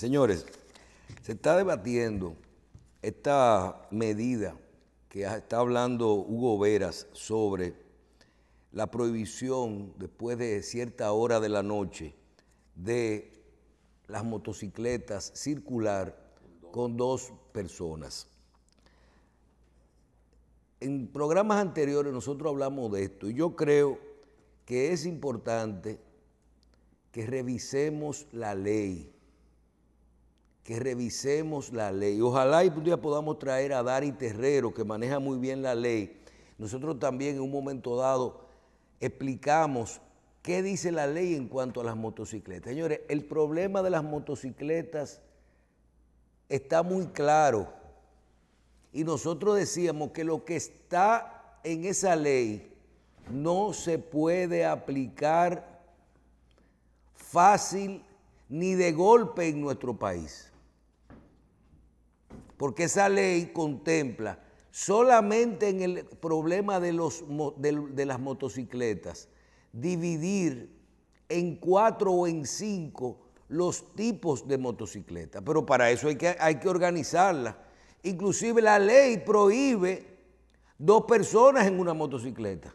Señores, se está debatiendo esta medida que está hablando Hugo Veras sobre la prohibición después de cierta hora de la noche de las motocicletas circular con dos personas. En programas anteriores nosotros hablamos de esto y yo creo que es importante que revisemos la ley que revisemos la ley. Ojalá y un día podamos traer a Dari Terrero, que maneja muy bien la ley. Nosotros también en un momento dado explicamos qué dice la ley en cuanto a las motocicletas. Señores, el problema de las motocicletas está muy claro. Y nosotros decíamos que lo que está en esa ley no se puede aplicar fácil ni de golpe en nuestro país. Porque esa ley contempla solamente en el problema de, los, de, las motocicletas dividir en cuatro o en cinco los tipos de motocicletas. Pero para eso hay que, hay que organizarla. Inclusive la ley prohíbe dos personas en una motocicleta.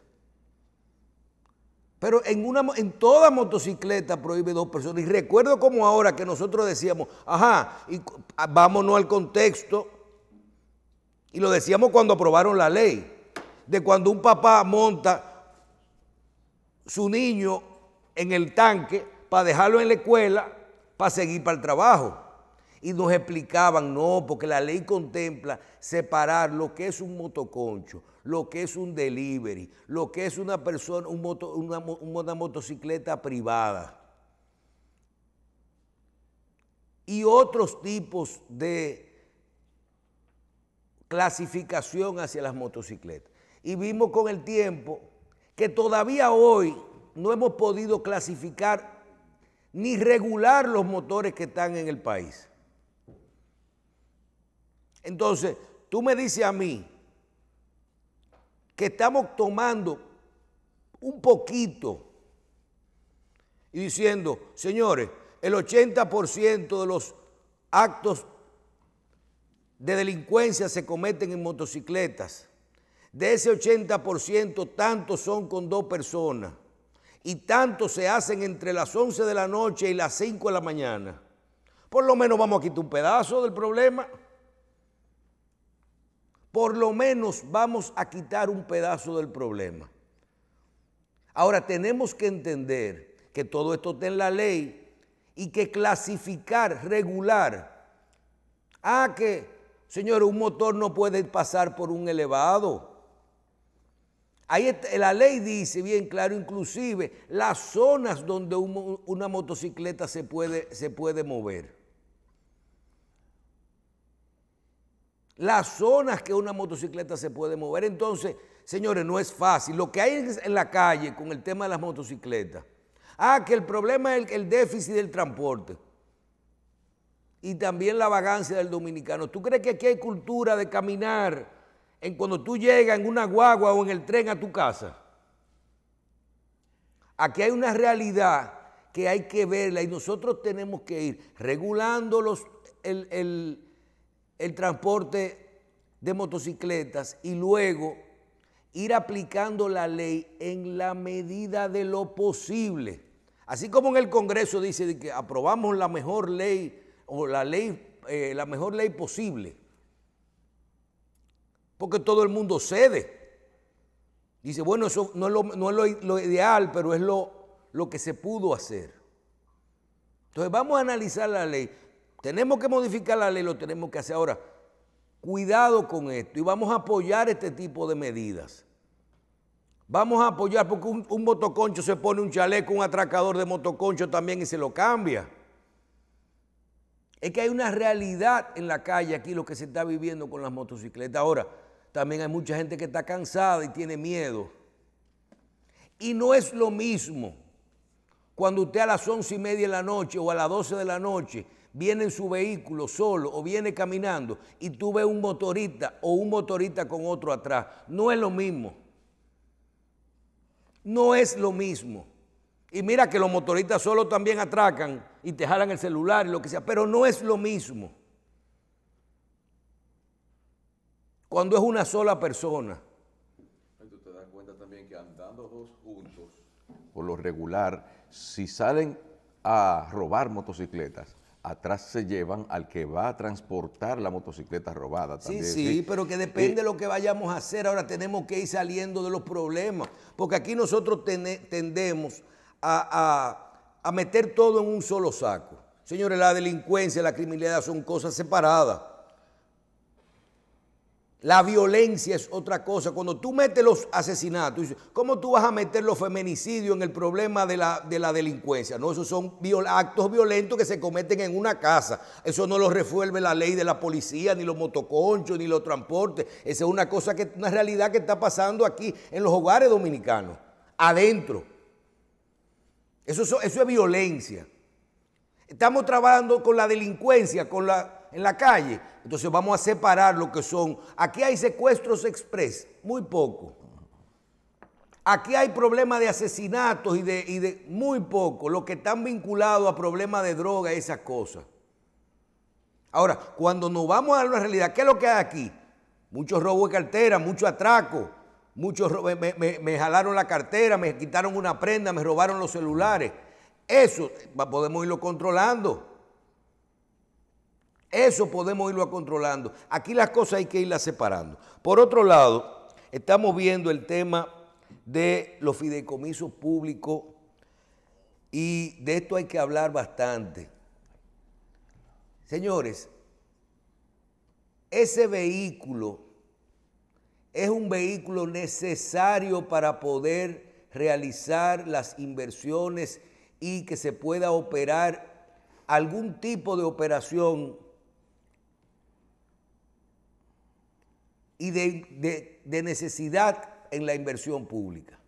Pero en, una, en toda motocicleta prohíbe dos personas. Y recuerdo como ahora que nosotros decíamos, ajá, y ah, vámonos al contexto. Y lo decíamos cuando aprobaron la ley, de cuando un papá monta su niño en el tanque para dejarlo en la escuela, para seguir para el trabajo. Y nos explicaban, no, porque la ley contempla separar lo que es un motoconcho, lo que es un delivery, lo que es una persona, un moto, una, motocicleta privada. Y otros tipos de clasificación hacia las motocicletas. Y vimos con el tiempo que todavía hoy no hemos podido clasificar ni regular los motores que están en el país. Entonces, tú me dices a mí que estamos tomando un poquito y diciendo, señores, el 80% de los actos de delincuencia se cometen en motocicletas. De ese 80%, tantos son con dos personas y tantos se hacen entre las 11 de la noche y las 5 de la mañana. Por lo menos vamos a quitar un pedazo del problema por lo menos vamos a quitar un pedazo del problema. Ahora tenemos que entender que todo esto está en la ley y que clasificar, regular. Ah, que, señor, un motor no puede pasar por un elevado. Ahí la ley dice bien claro, inclusive, las zonas donde una motocicleta se puede, se puede mover. las zonas que una motocicleta se puede mover. Entonces, señores, no es fácil. Lo que hay en la calle con el tema de las motocicletas. Ah, que el problema es el, déficit del transporte. Y también la vagancia del dominicano. ¿Tú crees que aquí hay cultura de caminar en cuando tú llegas en una guagua o en el tren a tu casa? Aquí hay una realidad que hay que verla y nosotros tenemos que ir regulando los, el el transporte de motocicletas y luego ir aplicando la ley en la medida de lo posible. Así como en el Congreso dice que aprobamos la mejor ley o la ley, eh, la mejor ley posible. Porque todo el mundo cede. Dice, bueno, eso no es lo, ideal, pero es lo, lo que se pudo hacer. Entonces vamos a analizar la ley. Tenemos que modificar la ley, lo tenemos que hacer ahora. Cuidado con esto y vamos a apoyar este tipo de medidas. Vamos a apoyar porque un, motoconcho se pone un chaleco, un atracador de motoconcho también y se lo cambia. Es que hay una realidad en la calle aquí, lo que se está viviendo con las motocicletas. Ahora, también hay mucha gente que está cansada y tiene miedo. Y no es lo mismo cuando usted a las once y media de la noche o a las doce de la noche viene en su vehículo solo o viene caminando y tú ves un motorista o un motorista con otro atrás. No es lo mismo. No es lo mismo. Y mira que los motoristas solo también atracan y te jalan el celular y lo que sea, pero no es lo mismo. Cuando es una sola persona. Tú te das cuenta también que andando dos juntos, por lo regular, si salen a robar motocicletas, atrás se llevan al que va a transportar la motocicleta robada. También. Sí, sí, pero que depende de eh, lo que vayamos a hacer. Ahora tenemos que ir saliendo de los problemas, porque aquí nosotros tendemos a, a meter todo en un solo saco. Señores, la delincuencia, y la criminalidad son cosas separadas. La violencia es otra cosa. Cuando tú metes los asesinatos, ¿cómo tú vas a meter los feminicidios en el problema de la, delincuencia? No, esos son actos violentos que se cometen en una casa. Eso no lo resuelve la ley de la policía, ni los motoconchos, ni los transportes. Esa es una cosa que, una realidad que está pasando aquí en los hogares dominicanos, adentro. Eso, eso es violencia. Estamos trabajando con la delincuencia, con la en la calle. Entonces vamos a separar lo que son. Aquí hay secuestros express, muy poco. Aquí hay problemas de asesinatos y de, de muy poco, lo que están vinculados a problemas de droga y esas cosas. Ahora, cuando nos vamos a la realidad, ¿qué es lo que hay aquí? Muchos robos de cartera, mucho atraco, muchos me, me, jalaron la cartera, me quitaron una prenda, me robaron los celulares. Eso podemos irlo controlando. Eso podemos irlo controlando. Aquí las cosas hay que irlas separando. Por otro lado, estamos viendo el tema de los fideicomisos públicos y de esto hay que hablar bastante. Señores, ese vehículo es un vehículo necesario para poder realizar las inversiones y que se pueda operar algún tipo de operación y de, necesidad en la inversión pública.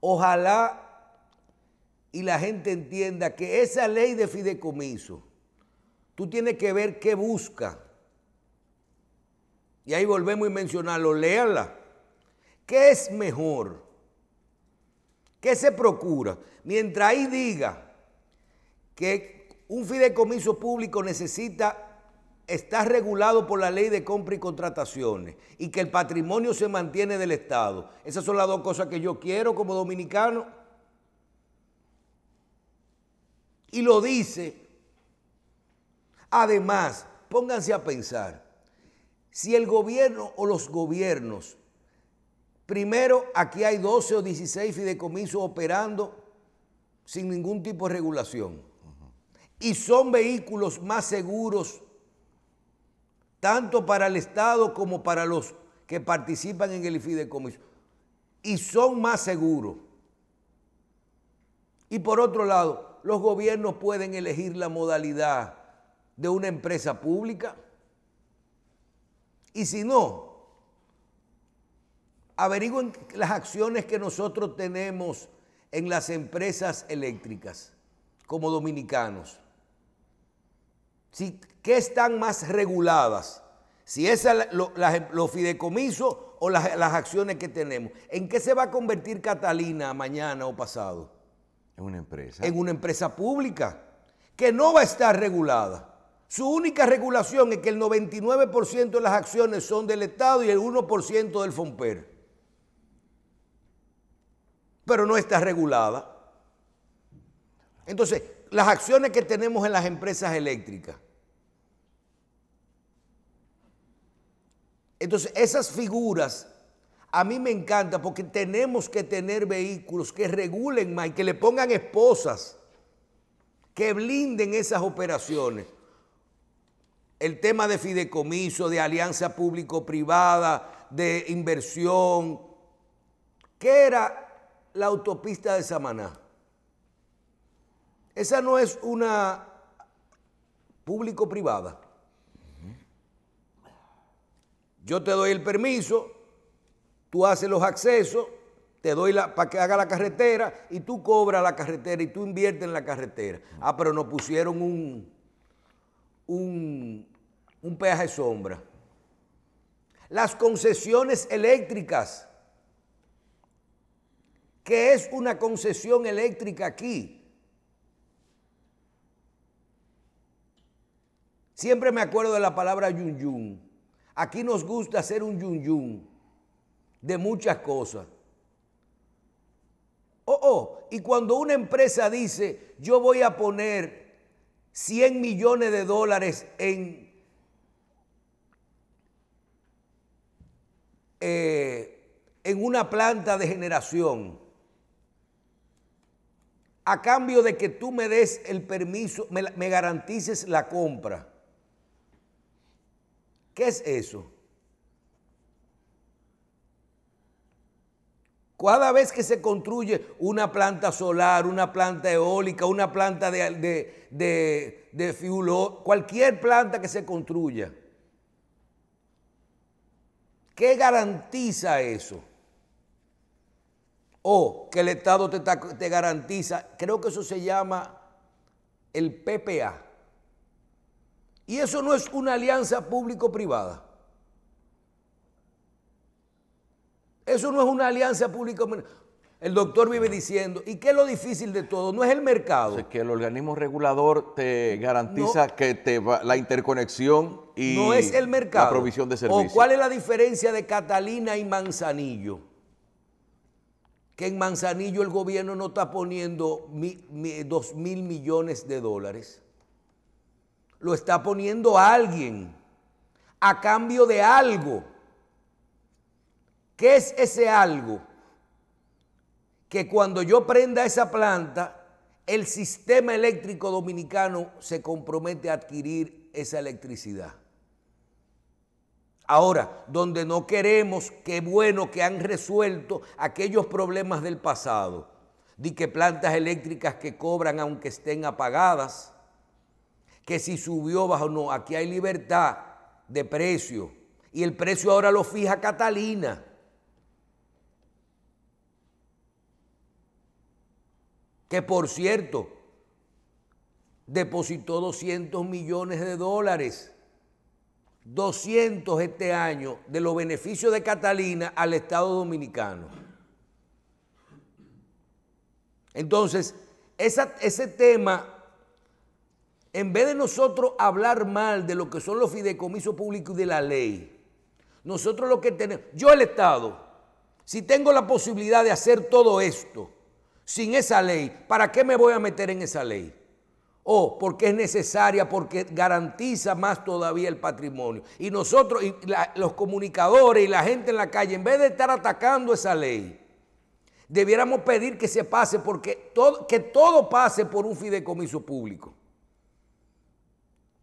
Ojalá y la gente entienda que esa ley de fideicomiso, tú tienes que ver qué busca. Y ahí volvemos a mencionarlo, léala. ¿Qué es mejor? ¿Qué se procura? Mientras ahí diga que un fideicomiso público necesita está regulado por la ley de compra y contrataciones y que el patrimonio se mantiene del Estado. Esas son las dos cosas que yo quiero como dominicano. Y lo dice. Además, pónganse a pensar, si el gobierno o los gobiernos, primero aquí hay 12 o 16 fideicomisos operando sin ningún tipo de regulación y son vehículos más seguros tanto para el Estado como para los que participan en el fideicomiso. Y son más seguros. Y por otro lado, los gobiernos pueden elegir la modalidad de una empresa pública. Y si no, averigüen las acciones que nosotros tenemos en las empresas eléctricas como dominicanos. Si, ¿Qué están más reguladas? Si es los fideicomisos o las, las acciones que tenemos. ¿En qué se va a convertir Catalina mañana o pasado? En una empresa. En una empresa pública que no va a estar regulada. Su única regulación es que el 99% de las acciones son del Estado y el 1% del FOMPER. Pero no está regulada. Entonces, las acciones que tenemos en las empresas eléctricas. Entonces, esas figuras a mí me encanta porque tenemos que tener vehículos que regulen más y que le pongan esposas, que blinden esas operaciones. El tema de fideicomiso, de alianza público-privada, de inversión. ¿Qué era la autopista de Samaná? Esa no es una público-privada. Yo te doy el permiso, tú haces los accesos, te doy la, para que haga la carretera y tú cobras la carretera y tú inviertes en la carretera. Ah, pero nos pusieron un, un, un peaje sombra. Las concesiones eléctricas. ¿Qué es una concesión eléctrica aquí? Siempre me acuerdo de la palabra yun yun. Aquí nos gusta hacer un yun yun de muchas cosas. Oh, oh, y cuando una empresa dice, yo voy a poner 100 millones de dólares en eh, en una planta de generación, a cambio de que tú me des el permiso, me garantices la compra. ¿Qué es eso? Cada vez que se construye una planta solar, una planta eólica, una planta de, de, cualquier planta que se construya, ¿qué garantiza eso? O que el Estado te, te garantiza, creo que eso se llama el PPA y eso no es una alianza público-privada. Eso no es una alianza público-privada. El doctor vive diciendo, ¿y qué es lo difícil de todo? No es el mercado. Es que el organismo regulador te garantiza que te la interconexión y no es el mercado. la provisión de servicios. ¿O cuál es la diferencia de Catalina y Manzanillo? Que en Manzanillo el gobierno no está poniendo dos mil millones de dólares lo está poniendo alguien a cambio de algo. ¿Qué es ese algo? Que cuando yo prenda esa planta, el sistema eléctrico dominicano se compromete a adquirir esa electricidad. Ahora, donde no queremos, qué bueno que han resuelto aquellos problemas del pasado, de que plantas eléctricas que cobran aunque estén apagadas, que si subió, bajó, no, aquí hay libertad de precio. Y el precio ahora lo fija Catalina. Que por cierto, depositó 200 millones de dólares. 200 este año de los beneficios de Catalina al Estado Dominicano. Entonces, ese tema en vez de nosotros hablar mal de lo que son los fideicomisos públicos y de la ley, nosotros lo que tenemos, yo el Estado, si tengo la posibilidad de hacer todo esto sin esa ley, ¿para qué me voy a meter en esa ley? O oh, porque es necesaria, porque garantiza más todavía el patrimonio. Y nosotros, los comunicadores y la gente en la calle, en vez de estar atacando esa ley, debiéramos pedir que se pase, porque que todo pase por un fideicomiso público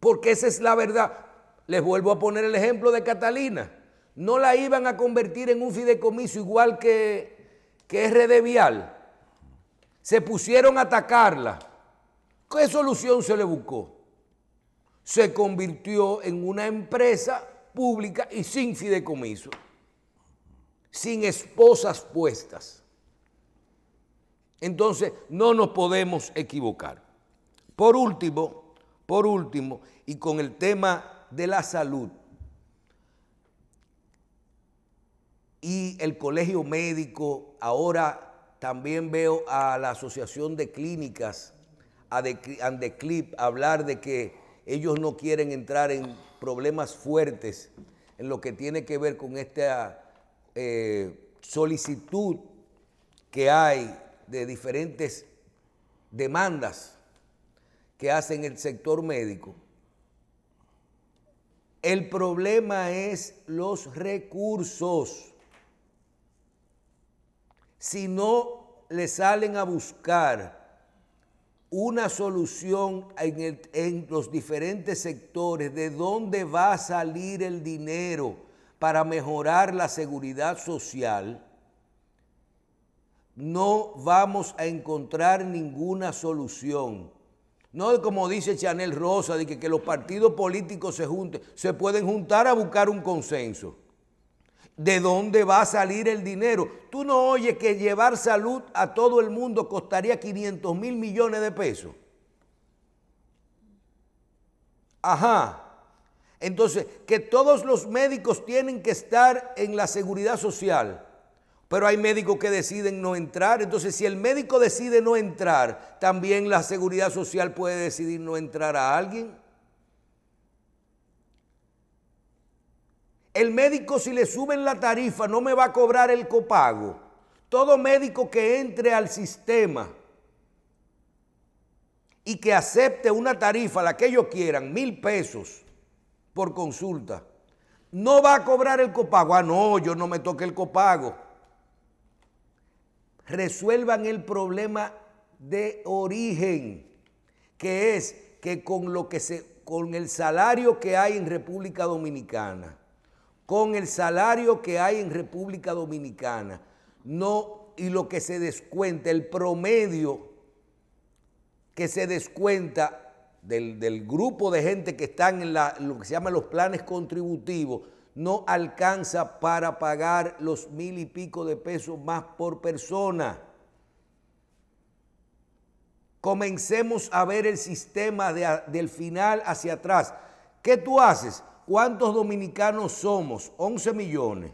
porque esa es la verdad. Les vuelvo a poner el ejemplo de Catalina. No la iban a convertir en un fideicomiso igual que, que RD Se pusieron a atacarla. ¿Qué solución se le buscó? Se convirtió en una empresa pública y sin fideicomiso, sin esposas puestas. Entonces, no nos podemos equivocar. Por último, por último, y con el tema de la salud y el colegio médico, ahora también veo a la Asociación de Clínicas, a Andeclip, hablar de que ellos no quieren entrar en problemas fuertes en lo que tiene que ver con esta eh, solicitud que hay de diferentes demandas que hacen el sector médico. El problema es los recursos. Si no le salen a buscar una solución en, en, los diferentes sectores, de dónde va a salir el dinero para mejorar la seguridad social, no vamos a encontrar ninguna solución. No como dice Chanel Rosa, de que, que los partidos políticos se junten, se pueden juntar a buscar un consenso. ¿De dónde va a salir el dinero? Tú no oyes que llevar salud a todo el mundo costaría 500 mil millones de pesos. Ajá. Entonces, que todos los médicos tienen que estar en la seguridad social pero hay médicos que deciden no entrar. Entonces, si el médico decide no entrar, también la seguridad social puede decidir no entrar a alguien. El médico si le suben la tarifa no me va a cobrar el copago. Todo médico que entre al sistema y que acepte una tarifa, la que ellos quieran, mil pesos por consulta, no va a cobrar el copago. Ah, no, yo no me toque el copago resuelvan el problema de origen, que es que con lo que se con el salario que hay en República Dominicana, con el salario que hay en República Dominicana, no y lo que se descuenta, el promedio que se descuenta del, grupo de gente que están en lo que se llama los planes contributivos, no alcanza para pagar los mil y pico de pesos más por persona. Comencemos a ver el sistema del final hacia atrás. ¿Qué tú haces? ¿Cuántos dominicanos somos? 11 millones.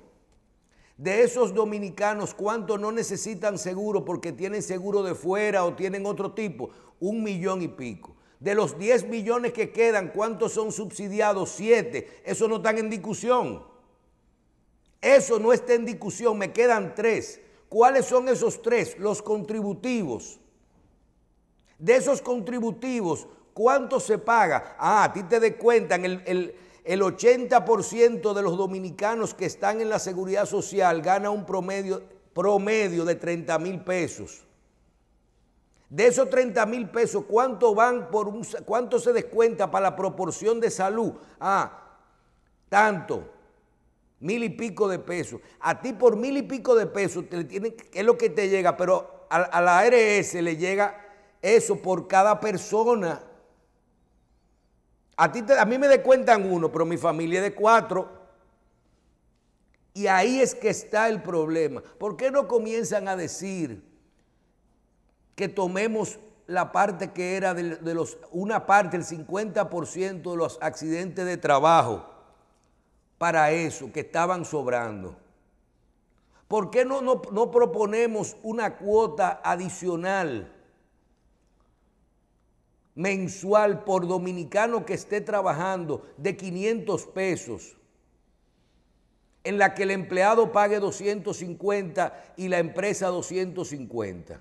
De esos dominicanos, ¿cuántos no necesitan seguro porque tienen seguro de fuera o tienen otro tipo? Un millón y pico. De los 10 millones que quedan, ¿cuántos son subsidiados? 7. Eso no está en discusión. Eso no está en discusión. Me quedan tres. ¿Cuáles son esos tres? Los contributivos. De esos contributivos, ¿cuánto se paga? Ah, a ti te descuentan cuenta, el, el 80% de los dominicanos que están en la seguridad social gana un promedio, promedio de 30 mil pesos. De esos 30 mil pesos, ¿cuánto van por un, cuánto se descuenta para la proporción de salud? Ah, tanto, mil y pico de pesos. A ti por mil y pico de pesos te es lo que te llega, pero a, la ARS le llega eso por cada persona. A, ti a mí me descuentan uno, pero mi familia es de cuatro. Y ahí es que está el problema. ¿Por qué no comienzan a decir? que tomemos la parte que era de, los, una parte, el 50% de los accidentes de trabajo para eso, que estaban sobrando. ¿Por qué no, no proponemos una cuota adicional mensual por dominicano que esté trabajando de 500 pesos? en la que el empleado pague 250 y la empresa 250.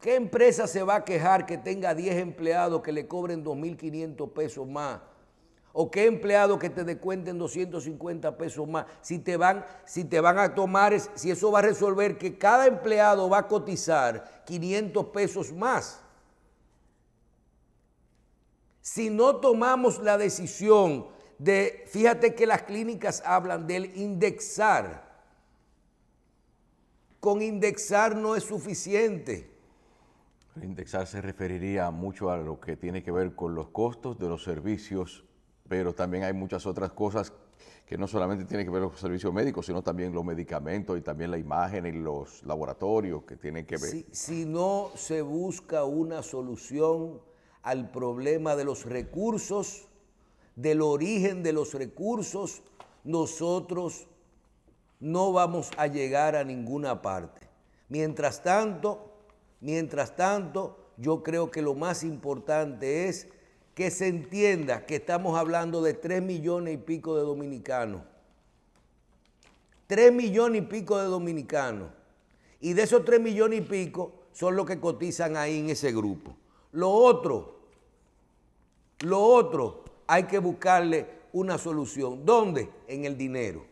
¿Qué empresa se va a quejar que tenga 10 empleados que le cobren 2.500 pesos más? ¿O qué empleado que te descuenten 250 pesos más? Si te van, si te van a tomar, si eso va a resolver que cada empleado va a cotizar 500 pesos más. Si no tomamos la decisión de, fíjate que las clínicas hablan del indexar. Con indexar no es suficiente. Indexar se referiría mucho a lo que tiene que ver con los costos de los servicios, pero también hay muchas otras cosas que no solamente tienen que ver con los servicios médicos, sino también los medicamentos y también la imagen y los laboratorios que tienen que ver. Si, si no se busca una solución al problema de los recursos, del origen de los recursos, nosotros no vamos a llegar a ninguna parte. Mientras tanto, Mientras tanto, yo creo que lo más importante es que se entienda que estamos hablando de tres millones y pico de dominicanos. 3 millones y pico de dominicanos. Y de esos tres millones y pico son los que cotizan ahí en ese grupo. Lo otro, lo otro, hay que buscarle una solución. ¿Dónde? En el dinero.